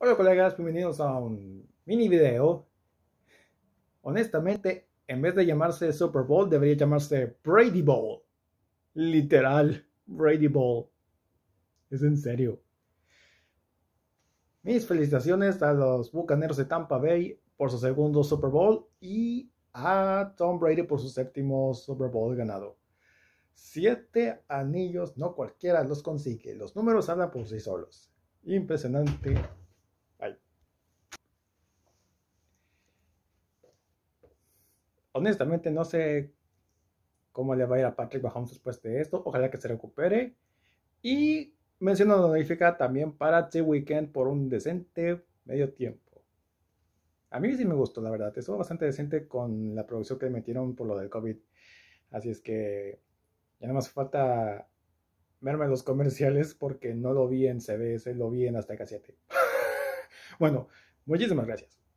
Hola colegas, bienvenidos a un mini video. Honestamente, en vez de llamarse Super Bowl, debería llamarse Brady Bowl. Literal, Brady Bowl. Es en serio. Mis felicitaciones a los Bucaneros de Tampa Bay por su segundo Super Bowl y a Tom Brady por su séptimo Super Bowl ganado. Siete anillos, no cualquiera los consigue. Los números hablan por sí solos. Impresionante honestamente no sé cómo le va a ir a Patrick Mahomes después de esto. Ojalá que se recupere. Y menciono la notifica también para Che Weekend por un decente medio tiempo. A mí sí me gustó, la verdad. Estuvo bastante decente con la producción que metieron por lo del COVID. Así es que ya nada más falta verme los comerciales porque no lo vi en CBS, lo vi en Azteca 7. bueno, muchísimas gracias.